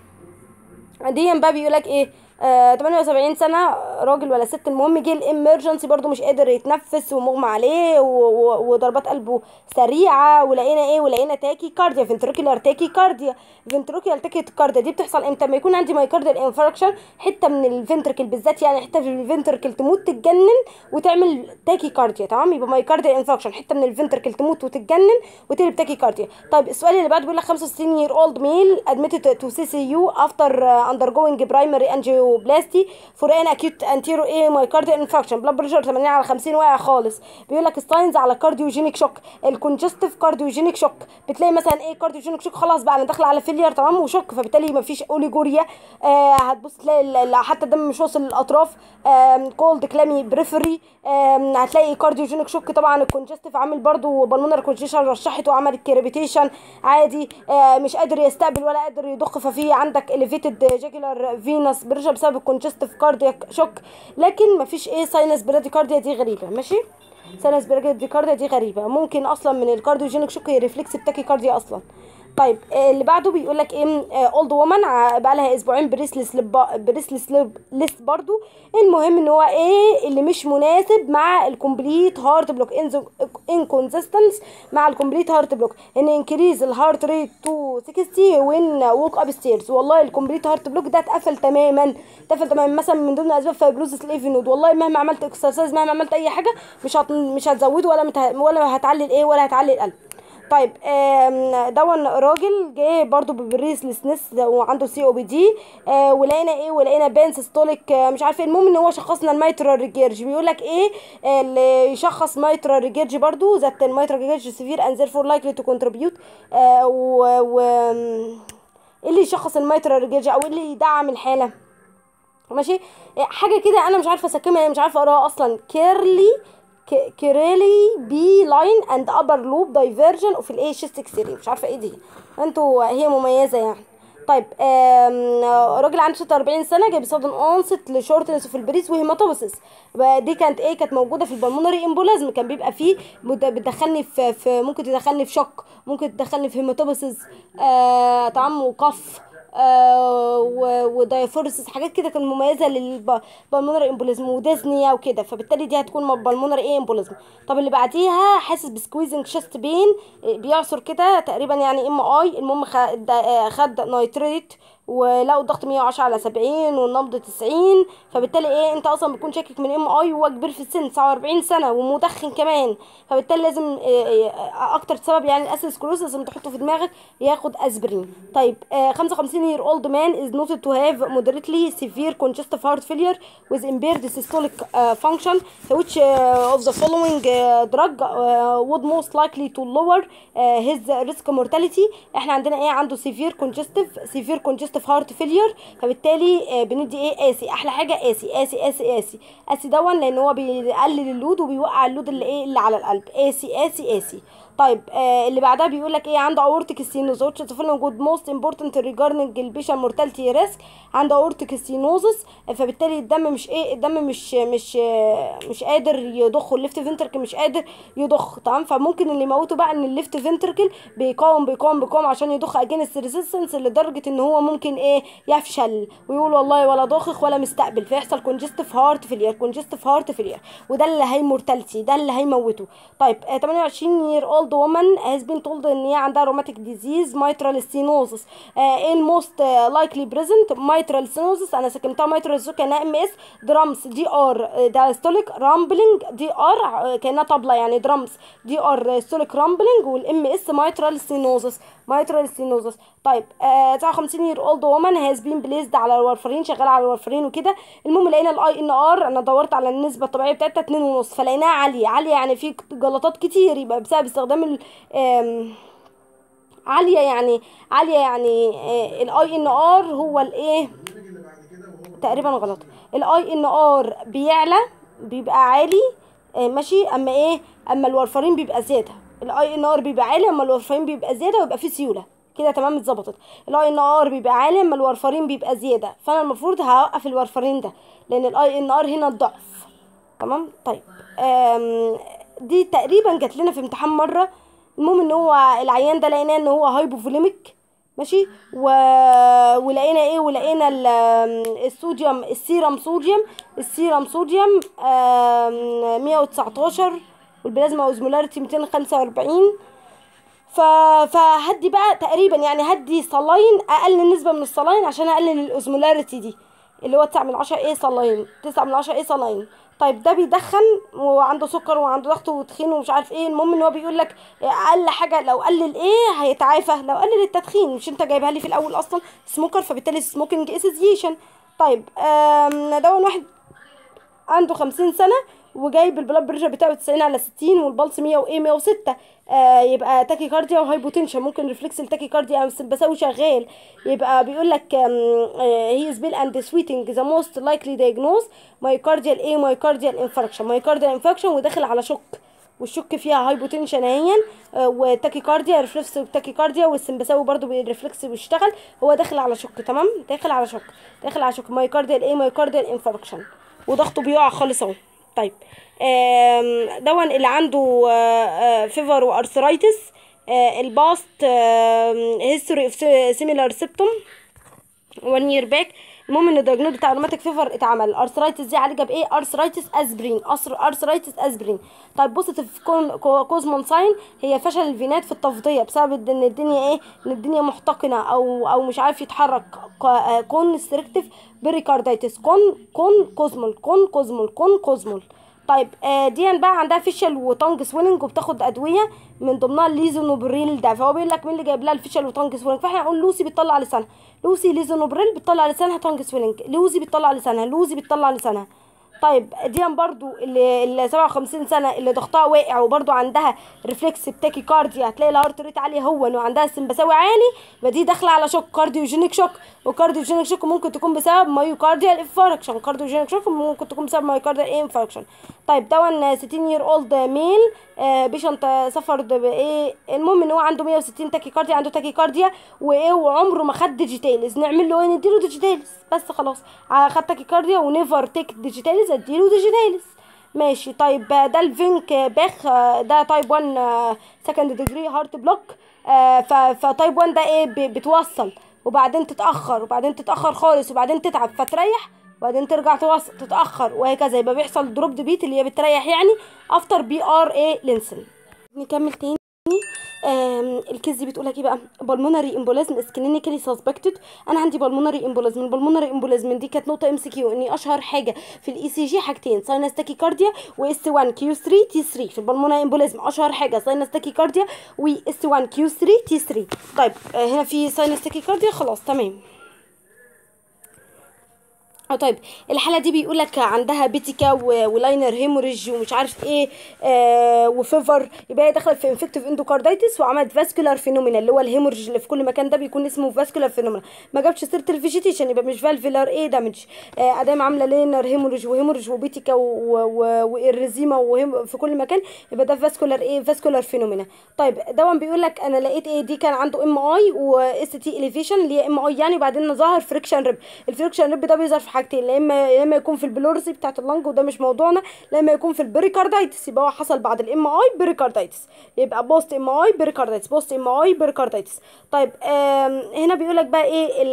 عندي بقى بيقولك ايه 78 آه، سنه راجل ولا ست المهم جه الامرجنسي برده مش قادر يتنفس ومغمى عليه وضربات قلبه سريعه ولقينا ايه ولقينا تاكي كارديا فنتروكيولار تاكي كارديا فنتروكيولار تاكي كارديا دي بتحصل امتى لما يكون عندي مايكارديال انفاركشن حته من الفنتركل بالذات يعني حته في الفنتركل تموت تتجنن وتعمل تاكي كارديا تمام يبقى مايكارديال انفاركشن حته من الفنتركل تموت وتتجنن وتقلب تاكي كارديا طيب السؤال اللي بعده بيقول لك 65 يير اولد ميل ادميتد تو سي سي يو افتر اندر جوينج برايمري انجيو بلاستي فرقان اكيوت انتيرو ايه مايكارديال انفكشن بلاد بريشر 80 على 50 واقع خالص بيقول لك ستاينز على كارديوجينيك شوك الكونجستيف كارديوجينيك شوك بتلاقي مثلا ايه كارديوجينيك شوك خلاص بقى انا داخله على فيلير تمام وشوك فبالتالي مفيش اوليجوريا آه هتبص تلاقي حتى الدم مش واصل للاطراف كولد كلامي بريفري هتلاقي كارديوجينيك شوك طبعا الكونجستيف عامل برضو بالمونر كونجيشن رشحت وعملت كيربيتيشن عادي آه، مش قادر يستقبل ولا قادر يضخ ففي عندك اليفيتد جاجولار فينس بريشر بسبب الكونجستيف كاردياك شوك لكن مفيش ايه ساينس براديكارديا دي غريبه ماشي ساينس براديكارديا دي غريبه ممكن اصلا من الكارديوجينيك شوك هي ريفلكس بتاكي كارديا اصلا طيب آه، اللي بعده بيقول لك ايه آه، اولد وومن بقى لها اسبوعين بريسلس لب بريسلس لب ليست برضو المهم ان هو ايه اللي مش مناسب مع الكومبليت هارت بلوك انكونسيستنس مع الكومبليت هارت بلوك ان انكريز الهارت ريت تو 60 وين ووك اب ستيرز والله الكومبليت هارت بلوك ده اتقفل تماما اتقفل تماما مثلا من ضمن اسباب فيبروزس الايفي نود والله مهما عملت اكسرسايز مهما عملت اي حاجه مش مش هتزوده ولا ولا هتعلي الايه ولا هتعلي القلب طيب دون راجل جه برضو ببريس لسنس وعنده سي او بي دي ولقينا ايه ولقينا بان سيستوليك آه، مش عارفه إيه. المهم ان هو شخصنا الميترا ريجيرج بيقول لك ايه آه، اللي يشخص ميترا ريجيرج برضو ذات الميترا ريجيرج سيفير اند ذيرفور لايكلي تو كونتريبيوت و, و... إيه اللي يشخص الميترا ريجيرج او إيه اللي يدعم الحاله ماشي آه، حاجه كده انا مش عارفه اسكمها يعني مش عارفه اقراها اصلا كيرلي كيرلي بي لاين اند ابر لوب دايفرجن اوف الاي شيست اكسيري مش عارفه ايه دي انتوا هي مميزه يعني طيب راجل عنده 46 سنه جاي بصدمه اونست لشورتنس في البريس وهيماتوبسس دي كانت ايه كانت موجوده في البلمونري امبولازم كان بيبقى فيه بتدخلني في, في ممكن تدخلني في شوك ممكن تدخلني في هيماتوبسس آه طعم وقف ودايفورسس حاجات كده كانت مميزه للبلمونر امبوليزم وديزنيا وكده فبالتالي دي هتكون بالمونر ايه امبوليزم طب اللي بعديها حاسس بسكويزنج شست بين بيعصر كده تقريبا يعني ام اي المهم آه، خد نايتريت ولقوا الضغط 110 على 70 والنبض 90 فبالتالي ايه انت اصلا بتكون شاكك من ام اي وهو كبير في السن 49 سنه ومدخن كمان فبالتالي لازم آه، آه، اكتر سبب يعني الاسس كلوز لازم تحطه في دماغك ياخد اسبرين طيب 55 يير اولد مان از نوت تو هاف مودريتلي سيفير كونجستيف هارت فيلير وذ امبيرد سيستوليك فانكشن which اوف ذا فولوينج دراج وود موست لايكلي تو lower هيز ريسك مورتاليتي احنا عندنا ايه عنده سيفير كونجستيف سيفير كونجستيف في هارت فيلير فبالتالي آه، بندي ايه قاسي احلى حاجه قاسي قاسي قاسي قاسي قاسي دون لان هو بيقلل اللود وبيوقع اللود اللي ايه اللي على القلب قاسي قاسي قاسي طيب آه اللي بعدها بيقول لك ايه عنده اورتيك ستينوزوس وجود موست امبورتنت ريجاردنج البيشن مورتاليتي ريسك عنده اورتيك سينوزس فبالتالي الدم مش ايه الدم مش مش مش قادر يضخه الليفت فنتركل مش قادر يضخ تمام فممكن اللي يموته بقى ان الليفت فنتركل بيقاوم بيقاوم بيقاوم عشان يضخ اجينست ريزيستنس لدرجه ان هو ممكن ممكن ايه يفشل ويقول والله ولا ضاخخ ولا مستقبل فيحصل كونجستيف هارت فيلير كونجستيف هارت فيلير وده اللي هيمورتاليتي ده اللي هيموته طيب 28 يير اولد وومن هاز بين تولد ان هي عندها روماتيك ديزيز مايترال stenosis ايه الموست لايكلي بريزنت مايترال stenosis انا سكنتها مايترال stenosis انا ام اس درامز دي ار دايستوليك رامبلنج دي ار كانها طبله يعني درامز دي ار دايستوليك رامبلنج والام اس مايترال stenosis مايترال stenosis طيب آه، وخمسين يير اولد وومن هاز بين بليزد على الورفرين شغال على الورفرين وكده المهم لقينا الاي ان ار انا دورت على النسبه الطبيعيه بتاعتها اتنين ونص فلقيناها عاليه عاليه يعني في جلطات كتير يبقى بسبب استخدام ال عاليه يعني عاليه يعني الاي ان ار هو الايه تقريبا غلط الاي ان ار بيعلى بيبقى عالي آه، ماشي اما ايه اما الورفرين بيبقى زياده الاي ان ار بيبقى عالي اما الورفرين بيبقى زياده ويبقى فيه سيوله كده تمام اتظبطت الاي ان ار بيبقى عالي اما الورفرين بيبقى زياده فانا المفروض هوقف الورفرين ده لان الاي ان ار هنا الضعف تمام طيب دي تقريبا جات لنا في امتحان مره المهم ان هو العيان ده لقيناه ان هو هايبوفوليميك ماشي و... ولقينا ايه ولقينا الصوديوم السيرم صوديوم السيرم صوديوم 119 والبلازما اوزمولاريتي 245 فهدي بقى تقريبا يعني هدي صلاين اقل نسبه من الصلاين عشان اقلل الاوزمولاريتي دي اللي هو 9 من 10 ايه صلاين 9 من 10 ايه صلاين طيب ده بيدخن وعنده سكر وعنده ضغط وتخين ومش عارف ايه المهم ان هو بيقول لك اقل حاجه لو قلل ايه هيتعافى لو قلل التدخين مش انت جايبها لي في الاول اصلا سموكر فبالتالي سموكينج اسوسيشن طيب ده واحد عنده 50 سنه وجايب البلاد بريشر بتاعه 90 على 60 والبلس 100 وايه 106 آه يبقى تاكي كارديا وهايبوتنشن ممكن ريفلكس التاكي كارديا البساوي شغال يبقى بيقول لك هي بيل اند سويتنج ذا موست لايكلي دايجنوز مايكارديال ايه مايكارديال انفاركشن مايكارديال انفاركشن وداخل على شوك والشك فيها هايبوتنشن اهيا وتاكي كارديا ريفلكس والتاكي كارديا والسمبساوي برضو بالريفلكس بيشتغل هو داخل على شك تمام داخل على شك داخل على شك مايكارديال ايه مايكارديال انفاركشن وضغطه بيقع خالص اهو طيب دون اللي عنده فيفر وارثرايتس الباست هيستوري اوف سيميلار سيبتوم 1 year back المهم ان الدايجنوز بتاع روماتيك فيفر اتعمل ارثرايتس دي عالجها بايه ارثرايتس اسبرين ارثرايتس اسبرين طيب بصت في كون كوزمون ساين هي فشل الفينات في التفضيه بسبب ان الدنيا ايه ان الدنيا محتقنه او او مش عارف يتحرك آه، كون ستريكتيف بريكارديتس كون كون كوزمول كون كوزمول كون كوزمول طيب دي آه، ديان بقى عندها فيشل وتونج سويلنج وبتاخد ادويه من ضمنها الليزونوبريل ده فهو بيقول لك مين اللي جايب لها الفيشل وتونج سويلنج فاحنا هنقول لوسي بتطلع لسانها لوسي ليزونوبريل بتطلع لسانها تونج سويلنج لوسي بتطلع لسانها لوسي بتطلع لسانها طيب ديان برضو اللي ال 57 سنه اللي ضغطها واقع وبرضو عندها ريفلكس بتاكي كارديا هتلاقي الهارت ريت عالي هو وعندها السمبساوي عالي فدي داخله على شوك كارديوجينيك شوك والكارديوجينيك شوك ممكن تكون بسبب مايوكارديال انفاركشن كارديوجينيك شوك ممكن تكون بسبب مايوكارديال انفاركشن طيب دون 60 يير اولد ميل بيشنت سفر بايه المهم ان هو عنده 160 تاكي كارديا عنده تاكي كارديا وايه وعمره ما خد ديجيتالز نعمل له ايه نديله ديجيتالز بس خلاص خد تاكي كارديا ونيفر تيك ديجيتالز عايزه اديله ديجيتالس ماشي طيب آه، ده الفينك آه، باخ آه، ده تايب 1 سكند ديجري هارت بلوك فتايب 1 ده ايه بتوصل وبعدين تتاخر وبعدين تتاخر خالص وبعدين تتعب فتريح وبعدين ترجع توصل تتاخر وهكذا يبقى بيحصل دروب بيت اللي هي بتريح يعني افتر بي ار اي لينسن نكمل تاني الكيس دي بتقول لك ايه بقى بالمونري امبولازم اسكلينيكالي سسبكتد انا عندي بالمونري امبولازم البالمونري امبولازم دي كانت نقطه ام سي كيو ان اشهر حاجه في الاي سي e جي حاجتين ساينس كارديا واس 1 كيو 3 تي 3 في البالمونري امبولازم اشهر حاجه ساينس كارديا واس 1 كيو 3 تي 3 طيب آه، هنا في ساينس كارديا خلاص تمام اه طيب الحاله دي بيقول لك عندها بيتيكا ولاينر هيموريج ومش عارف ايه آه وفيفر يبقى هي دخلت في انفكتيف اندوكاردايتس وعملت فاسكولار فينومينا اللي هو الهيموريج اللي في كل مكان ده بيكون اسمه فاسكولار فينومينا ما جابش سيره الفيجيتيشن يبقى مش فالفيلار ايه دامج آه ادام عامله لينر هيموريج وهيموريج وبيتيكا والريزيما في كل مكان يبقى ده فاسكولار ايه فاسكولار فينومينا طيب دوا بيقول لك انا لقيت ايه دي كان عنده ام اي واس تي اليفيشن اللي هي ام اي يعني وبعدين ظهر فريكشن ريب الفريكشن ريب ده بيظهر في حاجتين يا اما يا اما يكون في البلورسي بتاعه اللنج وده مش موضوعنا لا اما يكون في البريكاردايتس يبقى هو حصل بعد الام اي بريكاردايتس يبقى بوست ام اي بريكاردايتس بوست ام اي بريكاردايتس طيب هنا بيقول لك بقى ايه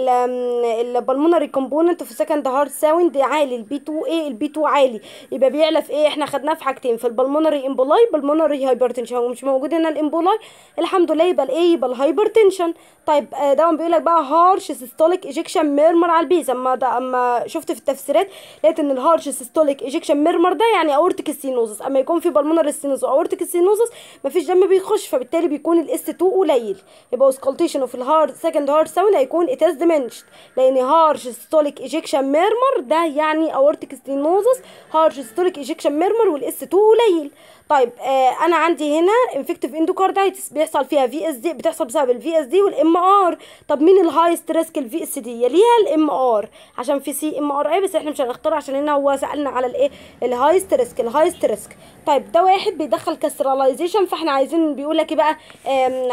البلمونري كومبوننت في سكند هارت ساوند عالي البي 2 ايه البي 2 عالي يبقى بيعلى في ايه احنا خدناه في حاجتين في البلمونري امبولاي بلمونري هايبرتنشن ومش موجود هنا الامبولاي الحمد لله يبقى الايه يبقى الهايبرتنشن طيب آه، ده بيقول لك بقى هارش سيستوليك ايجكشن ميرمر على البيز اما ده اما شفت في التفسيرات لقيت ان الهارش سيستوليك ايجكشن ميرمر ده يعني اورتيك السينوزس اما يكون في بالمونر السينوزس او اورتيك السينوزس مفيش دم بيخش فبالتالي بيكون الاس 2 قليل يبقى اوسكالتيشن اوف الهارد سكند هارد ساوند هيكون اتاز ديمنشد لان هارش سيستوليك ايجكشن ميرمر ده يعني اورتيك ستينوزس هارش سيستوليك ايجكشن ميرمر والاس 2 قليل طيب آه انا عندي هنا انفكتيف اندوكاردايتس بيحصل فيها في اس دي بتحصل بسبب الفي اس دي والام ار طب مين الهايست ريسك الفي اس دي يليها الام ار عشان في سي ام ار اي بس احنا مش هنختاره عشان هنا هو سالنا على الايه الهايست ريسك الهايست ريسك طيب ده واحد بيدخل كاستراليزيشن فاحنا عايزين بيقول لك إيه بقى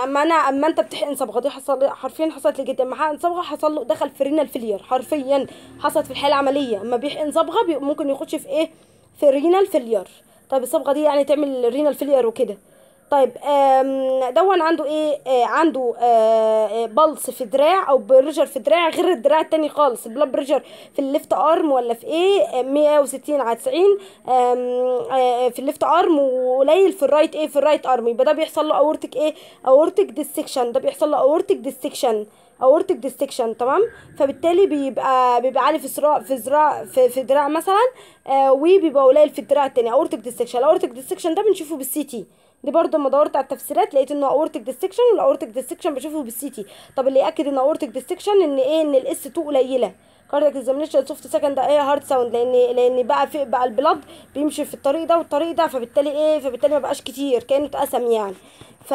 اما انا اما انت بتحقن صبغه دي حصل حرفيا حصلت لي جدا حقن صبغه حصل له دخل في رينال فيلير حرفيا حصلت في الحاله العمليه اما بيحقن صبغه ممكن يخش في ايه في رينال فيلير طيب الصبغه دي يعني تعمل رينال فيلير وكده طيب دون عنده ايه آه، عنده بلص آه، آه، في دراع او برجر في دراع غير الدراع التاني خالص البلاد بريشر في الليفت ارم ولا في ايه 160 على 90 في الليفت ارم وقليل في الرايت ايه في الرايت ارم يبقى ده بيحصل له اورتك ايه اورتك ديسكشن ده بيحصل له اورتك ديسكشن اورتك ديستكشن تمام فبالتالي بيبقى بيبقى عالي في ذراع في ذراع في, في دراع مثلا آه وبيبقى قليل في الدراع التاني اورتك ديستكشن الاورتك ديستكشن ده بنشوفه بالسي تي دي برضه لما دورت على التفسيرات لقيت انه اورتك ديستكشن والاورتك ديستكشن بشوفه بالسي تي طب اللي ياكد ان اورتك ديستكشن ان ايه ان الاس 2 قليله كاردياك اكزامينشن سوفت سكند ايه هارد ساوند لان لان بقى في بقى البلاد بيمشي في الطريق ده والطريق ده فبالتالي ايه فبالتالي ما بقاش كتير كانه اتقسم يعني ف...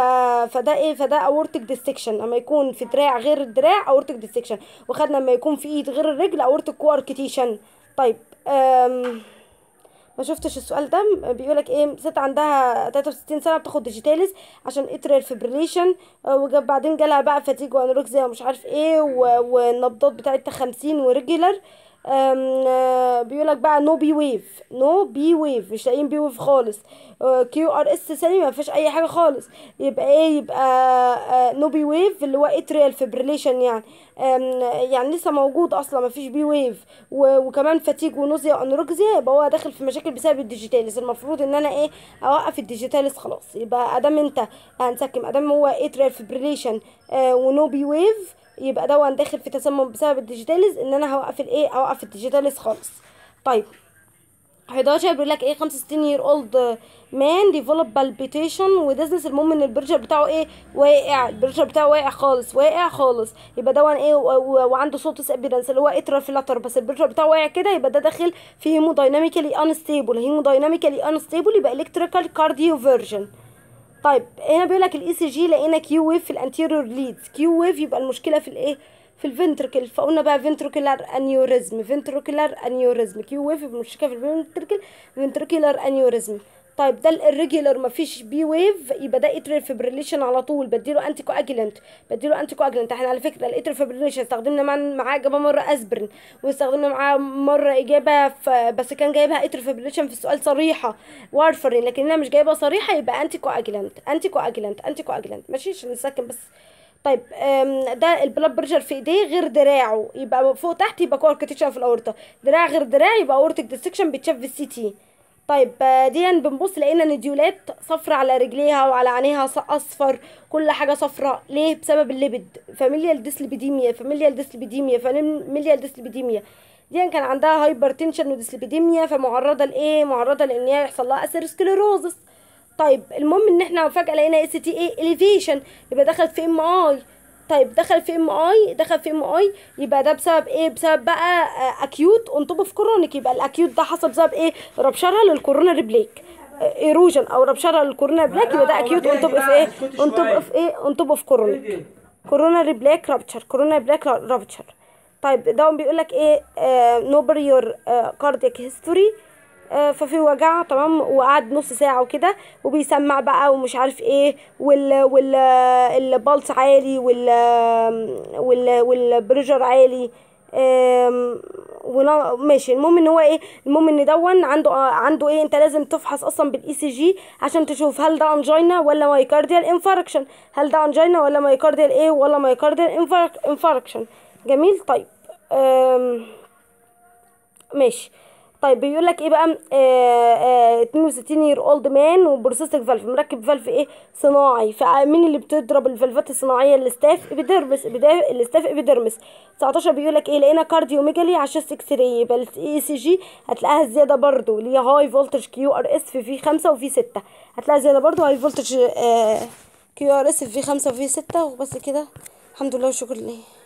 فده ايه فده اورتك ديستكشن اما يكون في دراع غير الدراع اورتك ديستكشن وخدنا لما يكون في ايد غير الرجل اورتك كواركتيشن طيب أم... ما شفتش السؤال ده بيقولك ايه ست عندها 63 سنه بتاخد ديجيتاليز عشان اتريال آه، فيبريليشن وجاب بعدين جالها بقى فاتيج وانوركسيا ومش عارف ايه والنبضات بتاعتها 50 آه آه، بيقول لك بقى نو بي ويف نو بي ويف مش لاقيين بي ويف خالص كيو ار اس ثاني ما فيش اي حاجه خالص يبقى ايه يبقى نو بي ويف اللي هو اتريال فيبريليشن يعني يعني لسه موجود اصلا ما فيش بي ويف وكمان فاتيج ونوزيا انوركزيا يبقى هو داخل في مشاكل بسبب الديجيتاليس المفروض ان انا ايه اوقف الديجيتاليس خلاص يبقى ادام انت هنسكم يعني ادام هو اتريال فيبريليشن ونو بي ويف يبقى ده داخل في تسمم بسبب الديجيتاليز ان انا هوقف الايه اوقف الديجيتاليز خالص طيب 11 بيقول لك ايه 65 يير اولد مان ديفلوب بالبيتيشن ودزنس المهم ان البرجر بتاعه ايه واقع البرجر بتاعه واقع خالص واقع خالص يبقى ده ايه وعنده صوت سابيدنس اللي هو اترا فلاتر بس البرجر بتاعه واقع كده يبقى ده داخل في هيمودايناميكالي انستيبل هيمودايناميكالي انستيبل يبقى الكتريكال كارديو فيرجن طيب هنا بيقول لك الاي سي e جي لقينا كيو ويف في الانتيريور ليدز كيو ويف يبقى المشكله في الايه في الفنتركل فقلنا بقى فنتركلر انيوريزم فنتركلر انيوريزم كيو ويف يبقى المشكله في الفنتركل فنتركلر انيوريزم طيب ده الريجولر مفيش بي ويف يبقى ده اتريال فيبريليشن على طول بديله انتي كواجلنت بديله انتي كواجلنت احنا على فكره الاتريال فيبريليشن استخدمنا معاه اجابه مره اسبرين واستخدمنا معاه مره اجابه بس كان جايبها اتريال فيبريليشن في السؤال صريحه وارفرين لكن انا مش جايبه صريحه يبقى انتي كواجلنت انتي كواجلنت انتي كواجلنت ماشي عشان نسكن بس طيب ده البلاد بريشر في ايديه غير دراعه يبقى فوق تحت يبقى كوركتيشن في الاورطه دراع غير دراع يبقى اورتك ديسكشن بيتشاف في السي تي طيب آه، دي بنبص لقينا ان ديولات صفرة على رجليها وعلى عينيها اصفر كل حاجه صفراء ليه بسبب الليبيد فاميليال ديسليبيديميا فاميليال ديسليبيديميا فاميليال ديسليبيديميا ديان كان عندها هايبر تنشن وديسليبيديميا فمعرضه لايه معرضه لان هي يحصل لها اثيروسكليروزس طيب المهم ان احنا فجاه لقينا اس تي اي اليفيشن يبقى دخلت في ام اي طيب دخل في ام اي دخل في ام اي يبقى ده بسبب ايه بسبب بقى اكيوت اون توب اوف كورونيك يبقى الاكيوت ده حصل بسبب ايه ربشره للكورونا ريبليك ايروجن آه، او ربشره للكورونا ريبليك يبقى ده اكيوت اون توب اوف ايه اون توب اوف ايه اون توب اوف كورونيك كورونا ريبليك رابتشر كورونا ريبليك رابتشر طيب ده بيقول لك ايه آه نوبر يور آه كاردياك هيستوري آه، ففي وجع تمام وقعد نص ساعه وكده وبيسمع بقى ومش عارف ايه وال وال البلس عالي وال وال والبريشر عالي ماشي المهم ان هو ايه المهم ان دون عنده آه، عنده ايه انت لازم تفحص اصلا بالاي سي جي عشان تشوف هل ده انجينا ولا مايكارديال انفاركشن هل ده انجينا ولا مايكارديال ايه ولا مايكارديال انفاركشن جميل طيب ماشي طيب بيقول لك ايه بقى آه آه 62 يير اولد مان وبروسيسنج فالف مركب فالف ايه صناعي فمين اللي بتضرب الفالفات الصناعيه الاستاف ابيدرمس الاستاف ابيدرمس 19 بيقول لك ايه لقينا كارديوميجالي على الشاست اكس راي يبقى الاي سي e جي هتلاقيها زياده برده هي هاي فولتج كيو ار اس في في 5 وفي 6 هتلاقيها زياده برده هاي فولتج آه كيو ار اس في 5 وفي 6 وبس كده الحمد لله وشكرا لله